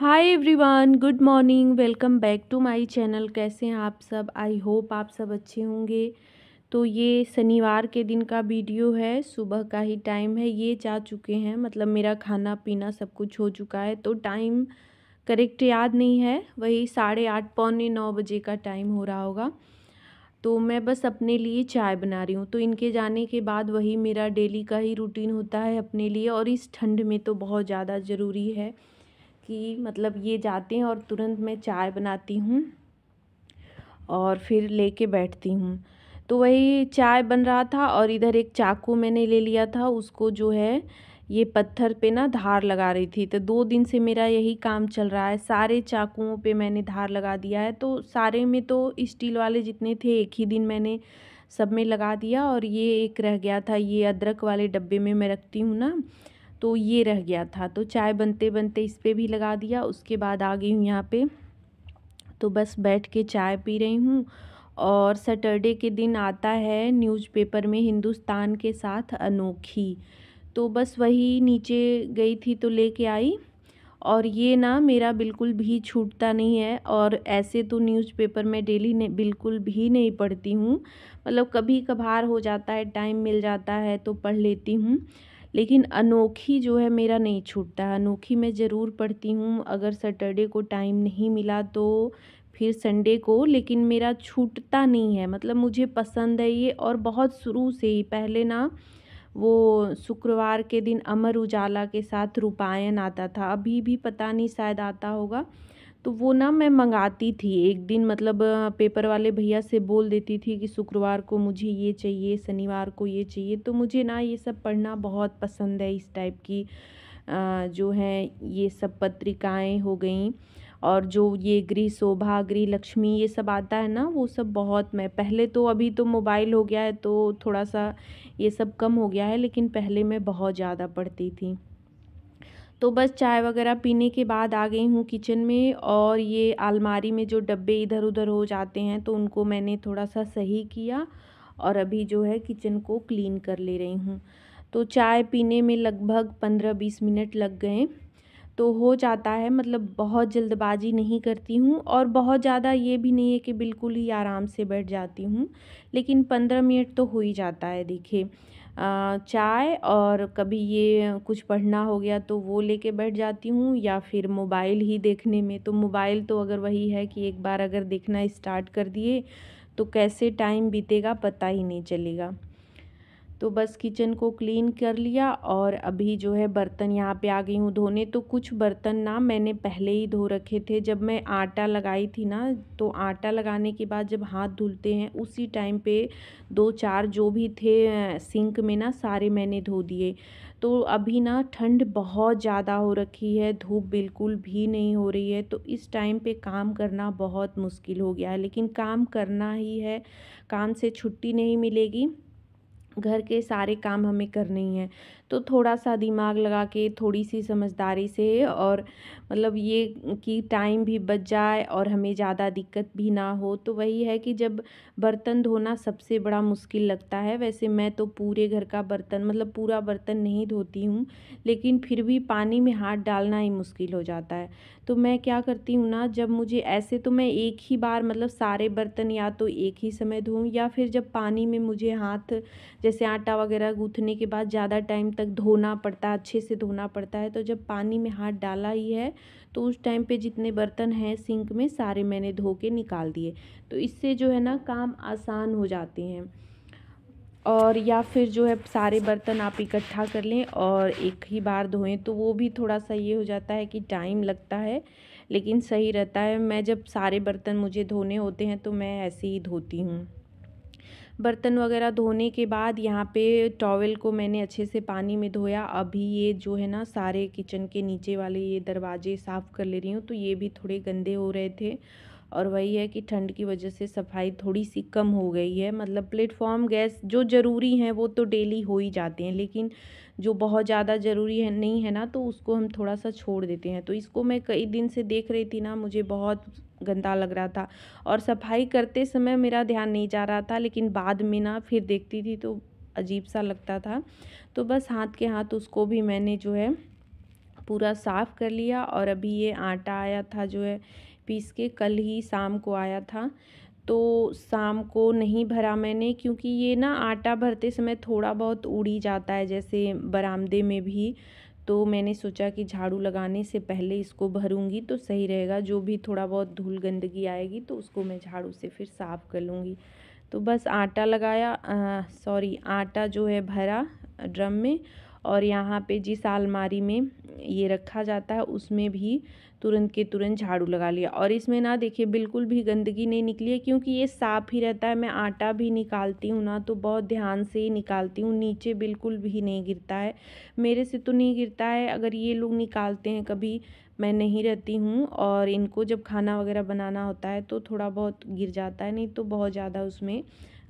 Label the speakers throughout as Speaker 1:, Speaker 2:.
Speaker 1: hi everyone good morning welcome back to my channel कैसे हैं आप सब आई होप आप सब अच्छे होंगे तो ये शनिवार के दिन का वीडियो है सुबह का ही टाइम है ये जा चुके हैं मतलब मेरा खाना पीना सब कुछ हो चुका है तो टाइम करेक्ट याद नहीं है वही साढ़े आठ पौने नौ बजे का टाइम हो रहा होगा तो मैं बस अपने लिए चाय बना रही हूँ तो इनके जाने के बाद वही मेरा डेली का ही रूटीन होता है अपने लिए और इस ठंड में तो बहुत ज़्यादा ज़रूरी है कि मतलब ये जाते हैं और तुरंत मैं चाय बनाती हूँ और फिर लेके बैठती हूँ तो वही चाय बन रहा था और इधर एक चाकू मैंने ले लिया था उसको जो है ये पत्थर पे ना धार लगा रही थी तो दो दिन से मेरा यही काम चल रहा है सारे चाकुओं पे मैंने धार लगा दिया है तो सारे में तो स्टील वाले जितने थे एक ही दिन मैंने सब में लगा दिया और ये एक रह गया था ये अदरक वाले डब्बे में मैं रखती हूँ ना तो ये रह गया था तो चाय बनते बनते इस पर भी लगा दिया उसके बाद आ गई हूँ यहाँ पे तो बस बैठ के चाय पी रही हूँ और सैटरडे के दिन आता है न्यूज़पेपर में हिंदुस्तान के साथ अनोखी तो बस वही नीचे गई थी तो लेके आई और ये ना मेरा बिल्कुल भी छूटता नहीं है और ऐसे तो न्यूज़पेपर में डेली ने बिल्कुल भी नहीं पढ़ती हूँ मतलब कभी कभार हो जाता है टाइम मिल जाता है तो पढ़ लेती हूँ लेकिन अनोखी जो है मेरा नहीं छूटता है अनोखी मैं ज़रूर पढ़ती हूँ अगर सैटरडे को टाइम नहीं मिला तो फिर संडे को लेकिन मेरा छूटता नहीं है मतलब मुझे पसंद है ये और बहुत शुरू से ही पहले ना वो शुक्रवार के दिन अमर उजाला के साथ रूपायन आता था अभी भी पता नहीं शायद आता होगा तो वो ना मैं मंगाती थी एक दिन मतलब पेपर वाले भैया से बोल देती थी कि शुक्रवार को मुझे ये चाहिए शनिवार को ये चाहिए तो मुझे ना ये सब पढ़ना बहुत पसंद है इस टाइप की जो हैं ये सब पत्रिकाएं हो गई और जो ये गृह शोभा गृह लक्ष्मी ये सब आता है ना वो सब बहुत मैं पहले तो अभी तो मोबाइल हो गया है तो थोड़ा सा ये सब कम हो गया है लेकिन पहले मैं बहुत ज़्यादा पढ़ती थी तो बस चाय वगैरह पीने के बाद आ गई हूँ किचन में और ये अलमारी में जो डब्बे इधर उधर हो जाते हैं तो उनको मैंने थोड़ा सा सही किया और अभी जो है किचन को क्लीन कर ले रही हूँ तो चाय पीने में लगभग पंद्रह बीस मिनट लग गए तो हो जाता है मतलब बहुत जल्दबाजी नहीं करती हूँ और बहुत ज़्यादा ये भी नहीं है कि बिल्कुल ही आराम से बैठ जाती हूँ लेकिन पंद्रह मिनट तो हो ही जाता है देखिए चाय और कभी ये कुछ पढ़ना हो गया तो वो लेके बैठ जाती हूँ या फिर मोबाइल ही देखने में तो मोबाइल तो अगर वही है कि एक बार अगर देखना स्टार्ट कर दिए तो कैसे टाइम बीतेगा पता ही नहीं चलेगा तो बस किचन को क्लीन कर लिया और अभी जो है बर्तन यहाँ पे आ गई हूँ धोने तो कुछ बर्तन ना मैंने पहले ही धो रखे थे जब मैं आटा लगाई थी ना तो आटा लगाने के बाद जब हाथ धुलते हैं उसी टाइम पे दो चार जो भी थे सिंक में ना सारे मैंने धो दिए तो अभी ना ठंड बहुत ज़्यादा हो रखी है धूप बिल्कुल भी नहीं हो रही है तो इस टाइम पे काम करना बहुत मुश्किल हो गया है लेकिन काम करना ही है काम से छुट्टी नहीं मिलेगी घर के सारे काम हमें करने ही हैं तो थोड़ा सा दिमाग लगा के थोड़ी सी समझदारी से और मतलब ये कि टाइम भी बच जाए और हमें ज़्यादा दिक्कत भी ना हो तो वही है कि जब बर्तन धोना सबसे बड़ा मुश्किल लगता है वैसे मैं तो पूरे घर का बर्तन मतलब पूरा बर्तन नहीं धोती हूँ लेकिन फिर भी पानी में हाथ डालना ही मुश्किल हो जाता है तो मैं क्या करती हूँ ना जब मुझे ऐसे तो मैं एक ही बार मतलब सारे बर्तन या तो एक ही समय धोऊँ या फिर जब पानी में मुझे हाथ जैसे आटा वगैरह गूँथने के बाद ज़्यादा टाइम तक धोना पड़ता है अच्छे से धोना पड़ता है तो जब पानी में हाथ डाला ही है तो उस टाइम पे जितने बर्तन हैं सिंक में सारे मैंने धो के निकाल दिए तो इससे जो है ना काम आसान हो जाते हैं और या फिर जो है सारे बर्तन आप इकट्ठा कर लें और एक ही बार धोएं तो वो भी थोड़ा सा ये हो जाता है कि टाइम लगता है लेकिन सही रहता है मैं जब सारे बर्तन मुझे धोने होते हैं तो मैं ऐसे ही धोती हूँ बर्तन वगैरह धोने के बाद यहाँ पे टॉवेल को मैंने अच्छे से पानी में धोया अभी ये जो है ना सारे किचन के नीचे वाले ये दरवाजे साफ़ कर ले रही हूँ तो ये भी थोड़े गंदे हो रहे थे और वही है कि ठंड की वजह से सफाई थोड़ी सी कम हो गई है मतलब प्लेटफॉर्म गैस जो ज़रूरी हैं वो तो डेली हो ही जाते हैं लेकिन जो बहुत ज़्यादा ज़रूरी है नहीं है ना तो उसको हम थोड़ा सा छोड़ देते हैं तो इसको मैं कई दिन से देख रही थी ना मुझे बहुत गंदा लग रहा था और सफाई करते समय मेरा ध्यान नहीं जा रहा था लेकिन बाद में ना फिर देखती थी तो अजीब सा लगता था तो बस हाथ के हाथ उसको भी मैंने जो है पूरा साफ़ कर लिया और अभी ये आटा आया था जो है पीस के कल ही शाम को आया था तो शाम को नहीं भरा मैंने क्योंकि ये ना आटा भरते समय थोड़ा बहुत उड़ी जाता है जैसे बरामदे में भी तो मैंने सोचा कि झाड़ू लगाने से पहले इसको भरूंगी तो सही रहेगा जो भी थोड़ा बहुत धूल गंदगी आएगी तो उसको मैं झाड़ू से फिर साफ़ कर लूँगी तो बस आटा लगाया सॉरी आटा जो है भरा ड्रम में और यहाँ पे जिस आलमारी में ये रखा जाता है उसमें भी तुरंत के तुरंत झाड़ू लगा लिया और इसमें ना देखिए बिल्कुल भी गंदगी नहीं निकली है क्योंकि ये साफ़ ही रहता है मैं आटा भी निकालती हूँ ना तो बहुत ध्यान से ही निकालती हूँ नीचे बिल्कुल भी नहीं गिरता है मेरे से तो नहीं गिरता है अगर ये लोग निकालते हैं कभी मैं नहीं रहती हूँ और इनको जब खाना वगैरह बनाना होता है तो थोड़ा बहुत गिर जाता है नहीं तो बहुत ज़्यादा उसमें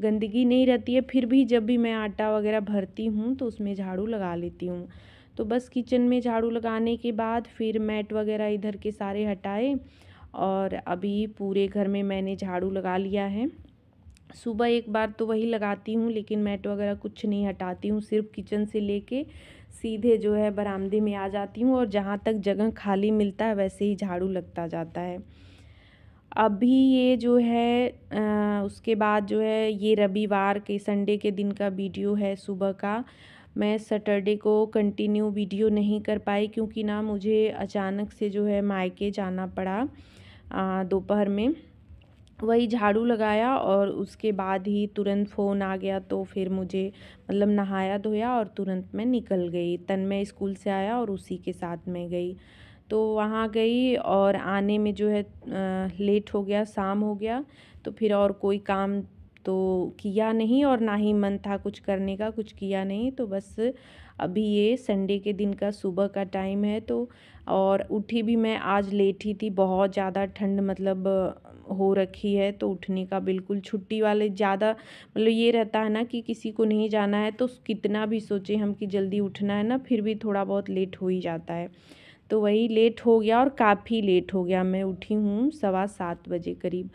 Speaker 1: गंदगी नहीं रहती है फिर भी जब भी मैं आटा वगैरह भरती हूँ तो उसमें झाड़ू लगा लेती हूँ तो बस किचन में झाड़ू लगाने के बाद फिर मैट वगैरह इधर के सारे हटाए और अभी पूरे घर में मैंने झाड़ू लगा लिया है सुबह एक बार तो वही लगाती हूँ लेकिन मैट वगैरह कुछ नहीं हटाती हूँ सिर्फ किचन से लेके सीधे जो है बरामदे में आ जाती हूँ और जहाँ तक जगह खाली मिलता है वैसे ही झाड़ू लगता जाता है अभी ये जो है आ, उसके बाद जो है ये रविवार के संडे के दिन का वीडियो है सुबह का मैं सटरडे को कंटिन्यू वीडियो नहीं कर पाई क्योंकि ना मुझे अचानक से जो है मायके जाना पड़ा दोपहर में वही झाड़ू लगाया और उसके बाद ही तुरंत फ़ोन आ गया तो फिर मुझे मतलब नहाया धोया और तुरंत मैं निकल गई तन मैं स्कूल से आया और उसी के साथ में गई तो वहाँ गई और आने में जो है लेट हो गया शाम हो गया तो फिर और कोई काम तो किया नहीं और ना ही मन था कुछ करने का कुछ किया नहीं तो बस अभी ये संडे के दिन का सुबह का टाइम है तो और उठी भी मैं आज लेट ही थी बहुत ज़्यादा ठंड मतलब हो रखी है तो उठने का बिल्कुल छुट्टी वाले ज़्यादा मतलब ये रहता है ना कि किसी को नहीं जाना है तो कितना भी सोचें हम कि जल्दी उठना है ना फिर भी थोड़ा बहुत लेट हो ही जाता है तो वही लेट हो गया और काफ़ी लेट हो गया मैं उठी हूँ सवा सात बजे करीब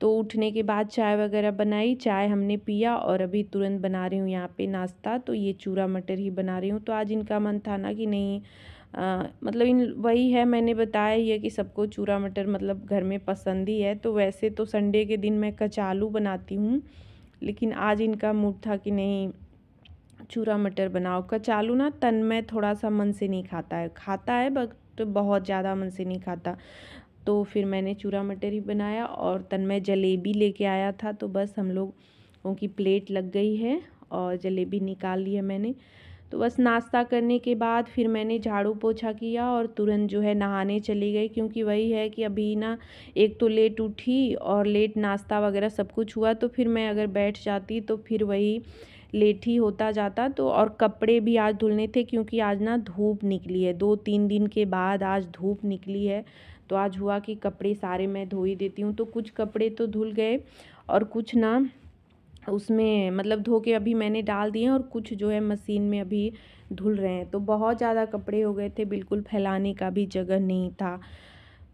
Speaker 1: तो उठने के बाद चाय वगैरह बनाई चाय हमने पिया और अभी तुरंत बना रही हूँ यहाँ पे नाश्ता तो ये चूरा मटर ही बना रही हूँ तो आज इनका मन था ना कि नहीं आ, मतलब इन वही है मैंने बताया ही है कि सबको चूरा मटर मतलब घर में पसंद ही है तो वैसे तो संडे के दिन मैं कचालू बनाती हूँ लेकिन आज इनका मूड था कि नहीं चूरा मटर बनाओ कचालू ना तन में थोड़ा सा मन से नहीं खाता है खाता है बट तो बहुत ज़्यादा मन से नहीं खाता तो फिर मैंने चूरा मटर ही बनाया और तन्मय जलेबी लेके आया था तो बस हम लोगों की प्लेट लग गई है और जलेबी निकाल लिया मैंने तो बस नाश्ता करने के बाद फिर मैंने झाड़ू पोछा किया और तुरंत जो है नहाने चली गई क्योंकि वही है कि अभी ना एक तो लेट उठी और लेट नाश्ता वगैरह सब कुछ हुआ तो फिर मैं अगर बैठ जाती तो फिर वही लेट ही होता जाता तो और कपड़े भी आज धुलने थे क्योंकि आज ना धूप निकली है दो तीन दिन के बाद आज धूप निकली है तो आज हुआ कि कपड़े सारे मैं धो ही देती हूँ तो कुछ कपड़े तो धुल गए और कुछ ना उसमें मतलब धो के अभी मैंने डाल दिए और कुछ जो है मशीन में अभी धुल रहे हैं तो बहुत ज़्यादा कपड़े हो गए थे बिल्कुल फैलाने का भी जगह नहीं था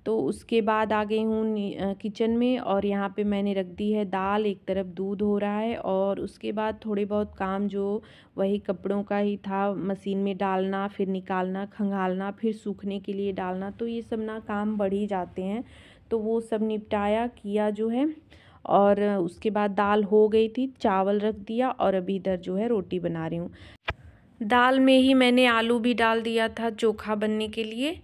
Speaker 1: तो उसके बाद आ गई हूँ किचन में और यहाँ पे मैंने रख दी है दाल एक तरफ दूध हो रहा है और उसके बाद थोड़े बहुत काम जो वही कपड़ों का ही था मशीन में डालना फिर निकालना खंगालना फिर सूखने के लिए डालना तो ये सब ना काम बढ़ ही जाते हैं तो वो सब निपटाया किया जो है और उसके बाद दाल हो गई थी चावल रख दिया और अभी इधर जो है रोटी बना रही हूँ दाल में ही मैंने आलू भी डाल दिया था चोखा बनने के लिए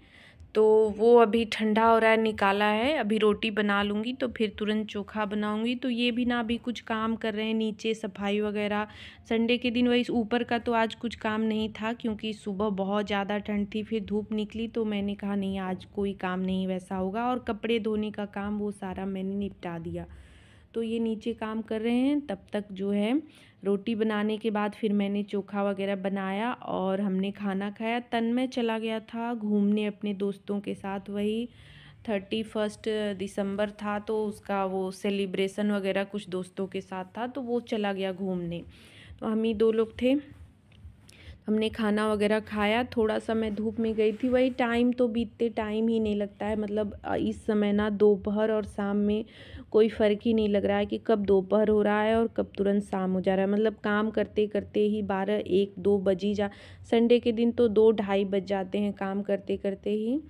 Speaker 1: तो वो अभी ठंडा हो रहा है निकाला है अभी रोटी बना लूँगी तो फिर तुरंत चोखा बनाऊँगी तो ये भी ना अभी कुछ काम कर रहे हैं नीचे सफाई वगैरह संडे के दिन वही ऊपर का तो आज कुछ काम नहीं था क्योंकि सुबह बहुत ज़्यादा ठंड थी फिर धूप निकली तो मैंने कहा नहीं आज कोई काम नहीं वैसा होगा और कपड़े धोने का काम वो सारा मैंने निपटा दिया तो ये नीचे काम कर रहे हैं तब तक जो है रोटी बनाने के बाद फिर मैंने चोखा वगैरह बनाया और हमने खाना खाया तन में चला गया था घूमने अपने दोस्तों के साथ वही थर्टी फर्स्ट दिसंबर था तो उसका वो सेलिब्रेशन वगैरह कुछ दोस्तों के साथ था तो वो चला गया घूमने तो हम ही दो लोग थे हमने खाना वगैरह खाया थोड़ा सा मैं धूप में गई थी वही टाइम तो बीतते टाइम ही नहीं लगता है मतलब इस समय ना दोपहर और शाम में कोई फ़र्क ही नहीं लग रहा है कि कब दोपहर हो रहा है और कब तुरंत शाम हो जा रहा है मतलब काम करते करते ही बारह एक दो बज ही जा संडे के दिन तो दो ढाई बज जाते हैं काम करते करते ही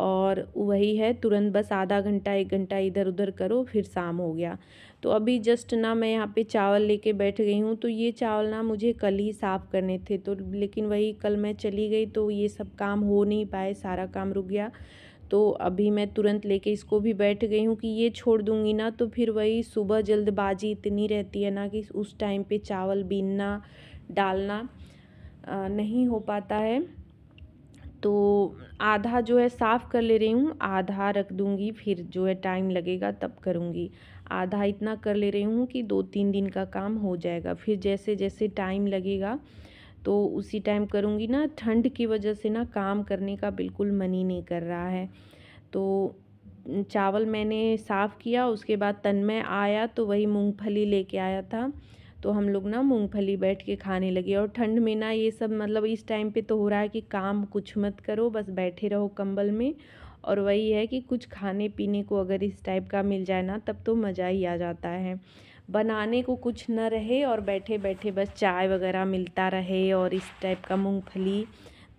Speaker 1: और वही है तुरंत बस आधा घंटा एक घंटा इधर उधर करो फिर शाम हो गया तो अभी जस्ट ना मैं यहाँ पे चावल लेके बैठ गई हूँ तो ये चावल ना मुझे कल ही साफ़ करने थे तो लेकिन वही कल मैं चली गई तो ये सब काम हो नहीं पाए सारा काम रुक गया तो अभी मैं तुरंत लेके इसको भी बैठ गई हूँ कि ये छोड़ दूँगी ना तो फिर वही सुबह जल्दबाजी इतनी रहती है ना कि उस टाइम पे चावल बीनना डालना नहीं हो पाता है तो आधा जो है साफ़ कर ले रही हूँ आधा रख दूँगी फिर जो है टाइम लगेगा तब करूँगी आधा इतना कर ले रही हूँ कि दो तीन दिन का काम हो जाएगा फिर जैसे जैसे टाइम लगेगा तो उसी टाइम करूँगी ना ठंड की वजह से ना काम करने का बिल्कुल मन ही नहीं कर रहा है तो चावल मैंने साफ़ किया उसके बाद तन्मय आया तो वही मूंगफली लेके आया था तो हम लोग ना मूंगफली बैठ के खाने लगे और ठंड में ना ये सब मतलब इस टाइम पे तो हो रहा है कि काम कुछ मत करो बस बैठे रहो कंबल में और वही है कि कुछ खाने पीने को अगर इस टाइप का मिल जाए ना तब तो मज़ा ही आ जाता है बनाने को कुछ न रहे और बैठे बैठे बस चाय वगैरह मिलता रहे और इस टाइप का मूंगफली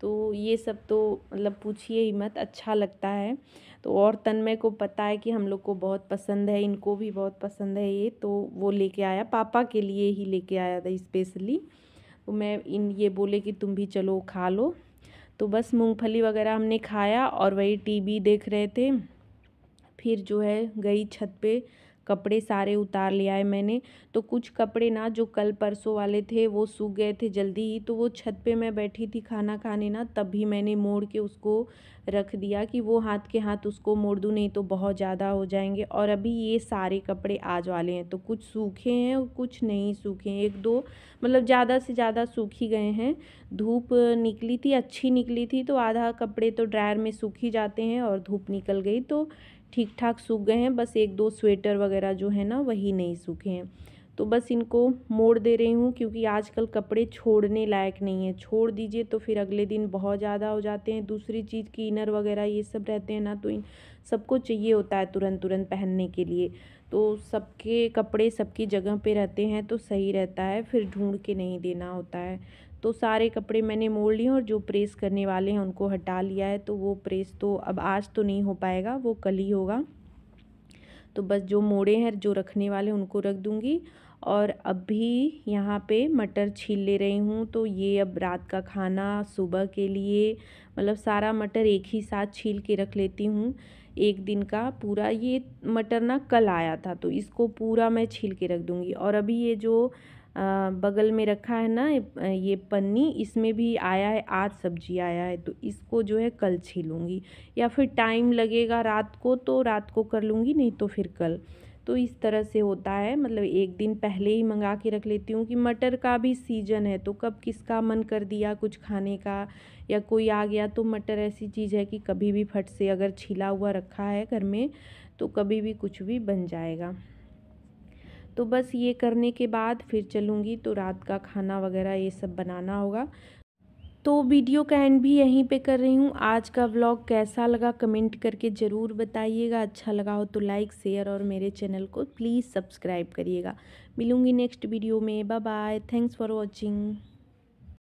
Speaker 1: तो ये सब तो मतलब पूछिए ही मत अच्छा लगता है तो और तन्मय को पता है कि हम लोग को बहुत पसंद है इनको भी बहुत पसंद है ये तो वो लेके आया पापा के लिए ही लेके आया था स्पेशली तो मैं इन ये बोले कि तुम भी चलो खा लो तो बस मूंगफली वगैरह हमने खाया और वही टीवी देख रहे थे फिर जो है गई छत पे कपड़े सारे उतार लिया है मैंने तो कुछ कपड़े ना जो कल परसों वाले थे वो सूख गए थे जल्दी ही तो वो छत पे मैं बैठी थी खाना खाने ना तभी मैंने मोड़ के उसको रख दिया कि वो हाथ के हाथ उसको मोड़ दूँ नहीं तो बहुत ज़्यादा हो जाएंगे और अभी ये सारे कपड़े आज वाले हैं तो कुछ सूखे हैं और कुछ नहीं सूखे हैं एक दो मतलब ज़्यादा से ज़्यादा सूख ही गए हैं धूप निकली थी अच्छी निकली थी तो आधा कपड़े तो ड्रायर में सूख ही जाते हैं और धूप निकल गई तो ठीक ठाक सूख गए हैं बस एक दो स्वेटर वगैरह जो है ना वही नहीं सूखे हैं तो बस इनको मोड़ दे रही हूँ क्योंकि आजकल कपड़े छोड़ने लायक नहीं है छोड़ दीजिए तो फिर अगले दिन बहुत ज़्यादा हो जाते हैं दूसरी चीज़ की इनर वगैरह ये सब रहते हैं ना तो इन सबको चाहिए होता है तुरंत तुरंत पहनने के लिए तो सबके कपड़े सबकी जगह पे रहते हैं तो सही रहता है फिर ढूंढ के नहीं देना होता है तो सारे कपड़े मैंने मोड़ लिए और जो प्रेस करने वाले हैं उनको हटा लिया है तो वो प्रेस तो अब आज तो नहीं हो पाएगा वो कल ही होगा तो बस जो मोड़े हैं जो रखने वाले उनको रख दूँगी और अभी यहाँ पे मटर छील ले रही हूँ तो ये अब रात का खाना सुबह के लिए मतलब सारा मटर एक ही साथ छील के रख लेती हूँ एक दिन का पूरा ये मटर ना कल आया था तो इसको पूरा मैं छील के रख दूँगी और अभी ये जो बगल में रखा है ना ये पन्नी इसमें भी आया है आज सब्जी आया है तो इसको जो है कल छीलूँगी या फिर टाइम लगेगा रात को तो रात को कर लूँगी नहीं तो फिर कल तो इस तरह से होता है मतलब एक दिन पहले ही मंगा के रख लेती हूँ कि मटर का भी सीजन है तो कब किसका मन कर दिया कुछ खाने का या कोई आ गया तो मटर ऐसी चीज़ है कि कभी भी फट से अगर छिला हुआ रखा है घर में तो कभी भी कुछ भी बन जाएगा तो बस ये करने के बाद फिर चलूँगी तो रात का खाना वगैरह ये सब बनाना होगा तो वीडियो का एंड भी यहीं पे कर रही हूँ आज का व्लॉग कैसा लगा कमेंट करके ज़रूर बताइएगा अच्छा लगा हो तो लाइक शेयर और मेरे चैनल को प्लीज़ सब्सक्राइब करिएगा मिलूँगी नेक्स्ट वीडियो में bye bye thanks for watching